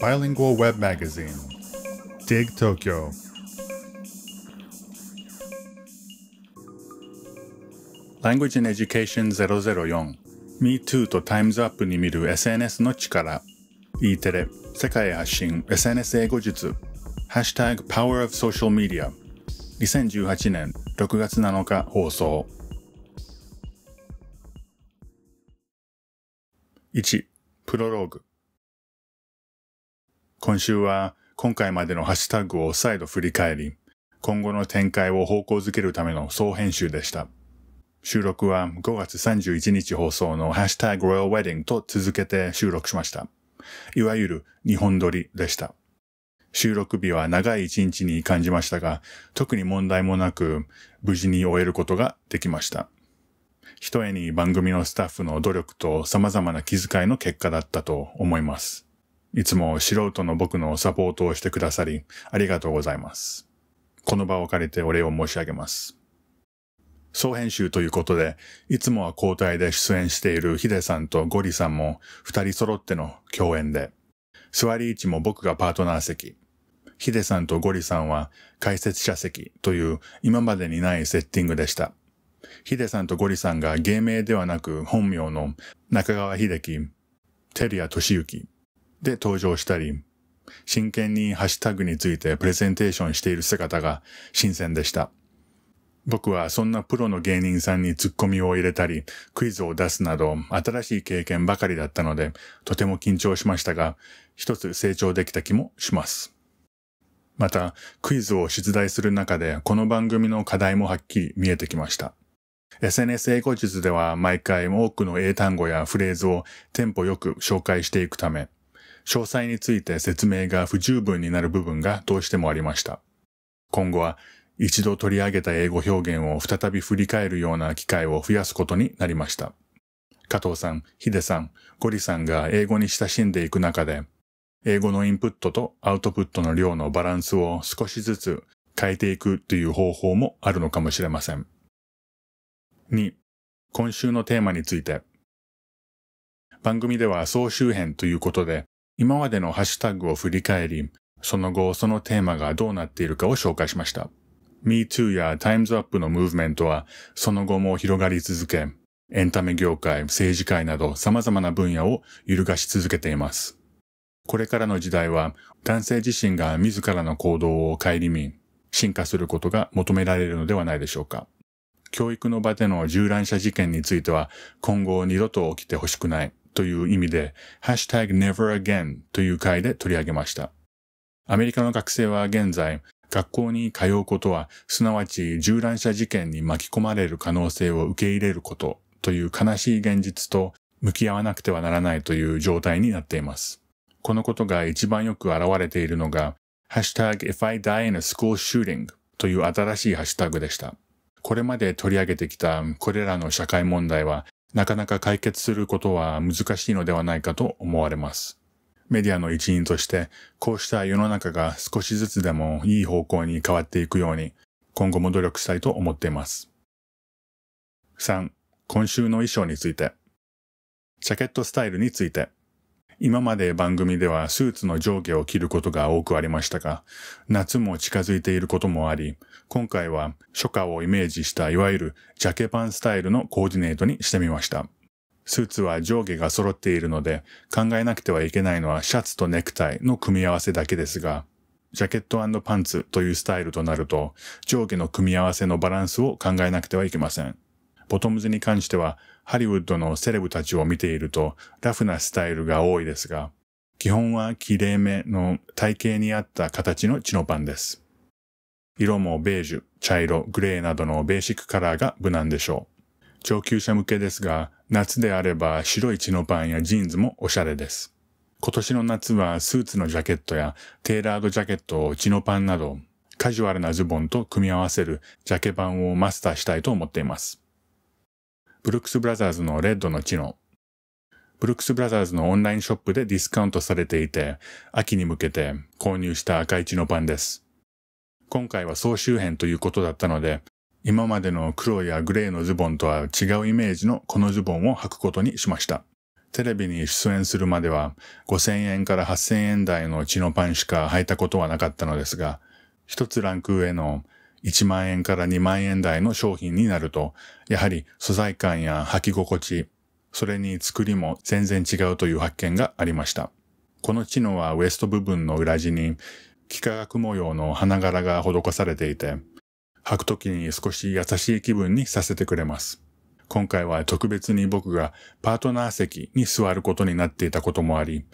Bilingual Web Magazine Dig Tokyo a n g u a g e and Education 004 Me Too と Time's Up に見る SNS の力 E テレ世界発信 SNS 英語術 Hashtag Power of Social Media 2018年6月7日放送1プロローグ今週は今回までのハッシュタグを再度振り返り、今後の展開を方向づけるための総編集でした。収録は5月31日放送のハッシュタグ Royal Wedding と続けて収録しました。いわゆる日本撮りでした。収録日は長い一日に感じましたが、特に問題もなく無事に終えることができました。ひとえに番組のスタッフの努力と様々な気遣いの結果だったと思います。いつも素人の僕のサポートをしてくださり、ありがとうございます。この場を借りてお礼を申し上げます。総編集ということで、いつもは交代で出演しているヒデさんとゴリさんも二人揃っての共演で、座り位置も僕がパートナー席、ヒデさんとゴリさんは解説者席という今までにないセッティングでした。ヒデさんとゴリさんが芸名ではなく本名の中川秀樹、照屋俊之、で登場したり、真剣にハッシュタグについてプレゼンテーションしている姿が新鮮でした。僕はそんなプロの芸人さんにツッコミを入れたり、クイズを出すなど、新しい経験ばかりだったので、とても緊張しましたが、一つ成長できた気もします。また、クイズを出題する中で、この番組の課題もはっきり見えてきました。SNS 英語術では毎回多くの英単語やフレーズをテンポよく紹介していくため、詳細について説明が不十分になる部分がどうしてもありました。今後は一度取り上げた英語表現を再び振り返るような機会を増やすことになりました。加藤さん、ヒデさん、ゴリさんが英語に親しんでいく中で、英語のインプットとアウトプットの量のバランスを少しずつ変えていくという方法もあるのかもしれません。2、今週のテーマについて。番組では総集編ということで、今までのハッシュタグを振り返り、その後そのテーマがどうなっているかを紹介しました。MeToo や Time's Up のムーブメントはその後も広がり続け、エンタメ業界、政治界など様々な分野を揺るがし続けています。これからの時代は男性自身が自らの行動を顧み、進化することが求められるのではないでしょうか。教育の場での銃乱射事件については今後二度と起きてほしくない。という意味で、ハッシュタグ never again という回で取り上げました。アメリカの学生は現在、学校に通うことは、すなわち銃乱射事件に巻き込まれる可能性を受け入れることという悲しい現実と向き合わなくてはならないという状態になっています。このことが一番よく現れているのが、ハッシュタグ if I die in a school shooting という新しいハッシュタグでした。これまで取り上げてきたこれらの社会問題はなかなか解決することは難しいのではないかと思われます。メディアの一員として、こうした世の中が少しずつでもいい方向に変わっていくように、今後も努力したいと思っています。3. 今週の衣装について。ジャケットスタイルについて。今まで番組ではスーツの上下を着ることが多くありましたが、夏も近づいていることもあり、今回は初夏をイメージしたいわゆるジャケパンスタイルのコーディネートにしてみました。スーツは上下が揃っているので、考えなくてはいけないのはシャツとネクタイの組み合わせだけですが、ジャケットパンツというスタイルとなると、上下の組み合わせのバランスを考えなくてはいけません。ボトムズに関しては、ハリウッドのセレブたちを見ていると、ラフなスタイルが多いですが、基本は綺麗めの体型に合った形のチノパンです。色もベージュ、茶色、グレーなどのベーシックカラーが無難でしょう。上級者向けですが、夏であれば白いチノパンやジーンズもおしゃれです。今年の夏はスーツのジャケットやテーラードジャケットをチノパンなどカジュアルなズボンと組み合わせるジャケパンをマスターしたいと思っています。ブルックスブラザーズのレッドの知能。ブルックスブラザーズのオンラインショップでディスカウントされていて、秋に向けて購入した赤い血のンです。今回は総集編ということだったので、今までの黒やグレーのズボンとは違うイメージのこのズボンを履くことにしました。テレビに出演するまでは5000円から8000円台のチノパンしか履いたことはなかったのですが、一つランク上の1万円から2万円台の商品になると、やはり素材感や履き心地、それに作りも全然違うという発見がありました。このチノはウエスト部分の裏地に幾何学模様の花柄が施されていて、履く時に少し優しい気分にさせてくれます。今回は特別に僕がパートナー席に座ることになっていたこともあり、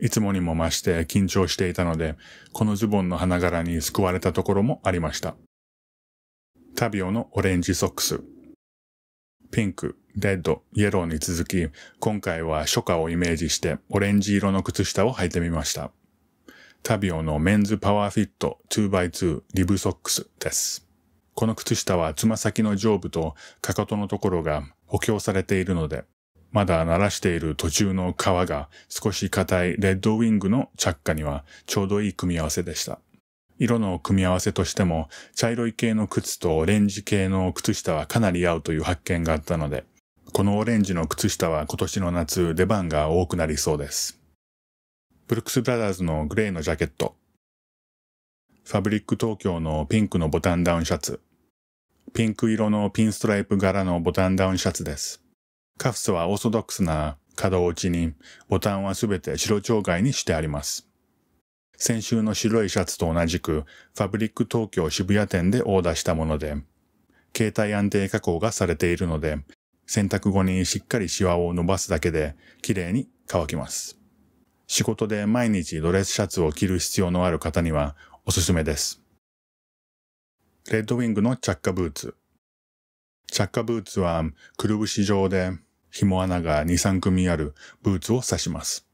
いつもにも増して緊張していたので、このズボンの花柄に救われたところもありました。タビオのオレンジソックス。ピンク、レッド、イエローに続き、今回は初夏をイメージしてオレンジ色の靴下を履いてみました。タビオのメンズパワーフィット 2x2 リブソックスです。この靴下はつま先の上部とかかとのところが補強されているので、まだ慣らしている途中の皮が少し硬いレッドウィングの着火にはちょうどいい組み合わせでした。色の組み合わせとしても、茶色い系の靴とオレンジ系の靴下はかなり合うという発見があったので、このオレンジの靴下は今年の夏出番が多くなりそうです。ブルックス・ブラザーズのグレーのジャケット。ファブリック東京のピンクのボタンダウンシャツ。ピンク色のピンストライプ柄のボタンダウンシャツです。カフスはオーソドックスな角落ちに、ボタンはすべて白蝶貝にしてあります。先週の白いシャツと同じく、ファブリック東京渋谷店でオーダーしたもので、携帯安定加工がされているので、洗濯後にしっかりシワを伸ばすだけで、綺麗に乾きます。仕事で毎日ドレスシャツを着る必要のある方にはおすすめです。レッドウィングの着火ブーツ。着火ブーツは、くるぶし状で、紐穴が2、3組あるブーツを指します。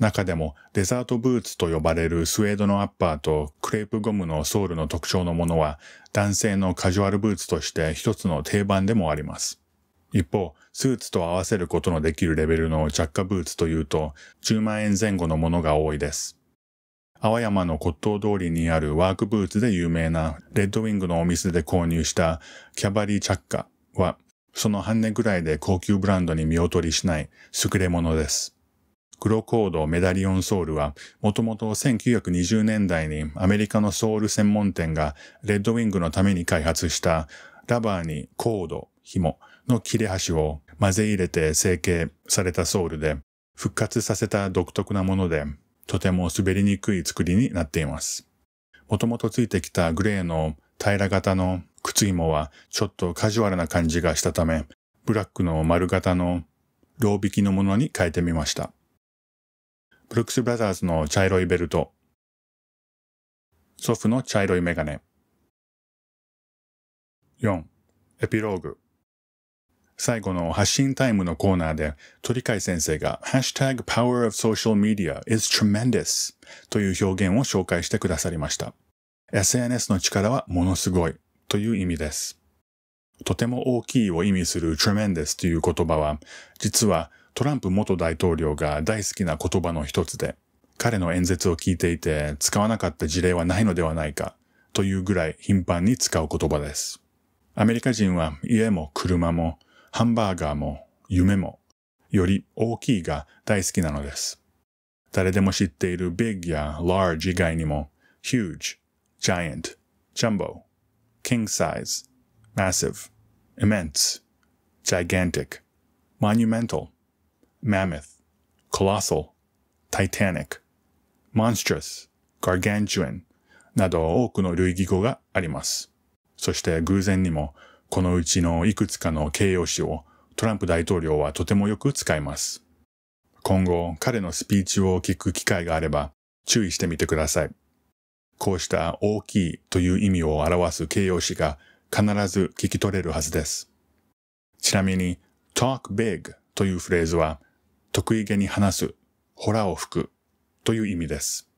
中でもデザートブーツと呼ばれるスウェードのアッパーとクレープゴムのソールの特徴のものは男性のカジュアルブーツとして一つの定番でもあります。一方、スーツと合わせることのできるレベルの着火ブーツというと10万円前後のものが多いです。青山の骨董通りにあるワークブーツで有名なレッドウィングのお店で購入したキャバリー着火はその半値ぐらいで高級ブランドに見劣りしない優れものです。黒コードメダリオンソールは、もともと1920年代にアメリカのソール専門店がレッドウィングのために開発したラバーにコード、紐の切れ端を混ぜ入れて成形されたソールで、復活させた独特なもので、とても滑りにくい作りになっています。もともとついてきたグレーの平ら型の靴紐はちょっとカジュアルな感じがしたため、ブラックの丸型のロー引きのものに変えてみました。ブルックス・ブラザーズの茶色いベルト、祖父の茶色いメガネ。4. エピローグ。最後の発信タイムのコーナーで鳥海先生がハッシュタグパ Power of Social Media is Tremendous という表現を紹介してくださりました。SNS の力はものすごいという意味です。とても大きいを意味する Tremendous という言葉は実はトランプ元大統領が大好きな言葉の一つで、彼の演説を聞いていて使わなかった事例はないのではないかというぐらい頻繁に使う言葉です。アメリカ人は家も車もハンバーガーも夢もより大きいが大好きなのです。誰でも知っている big や large 以外にも huge, giant, jumbo, king size, massive, immense, gigantic, monumental, mammoth, colossal, titanic, monstrous, gargantuan など多くの類義語があります。そして偶然にもこのうちのいくつかの形容詞をトランプ大統領はとてもよく使います。今後彼のスピーチを聞く機会があれば注意してみてください。こうした大きいという意味を表す形容詞が必ず聞き取れるはずです。ちなみに talk big というフレーズは得意げに話す、ホラを吹くという意味です。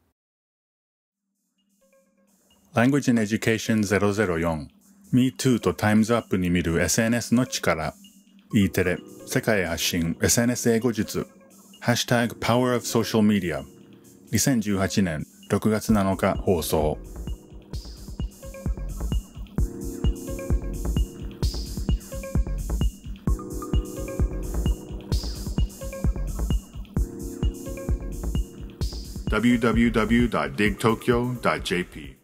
Language and Education 004 Me Too と Time's Up に見る SNS の力 E テレ世界発信 SNS 英語術 Hashtag Power of Social Media 2018年6月7日放送 www.digtokyo.jp.